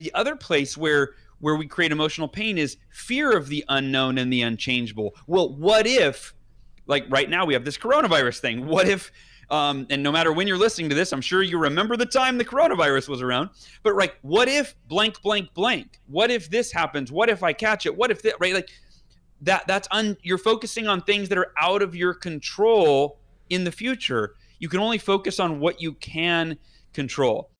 the other place where where we create emotional pain is fear of the unknown and the unchangeable. Well, what if, like right now, we have this coronavirus thing? What if, um, and no matter when you're listening to this, I'm sure you remember the time the coronavirus was around, but right, what if blank, blank, blank? What if this happens? What if I catch it? What if that, right? Like that, that's un, you're focusing on things that are out of your control in the future. You can only focus on what you can control.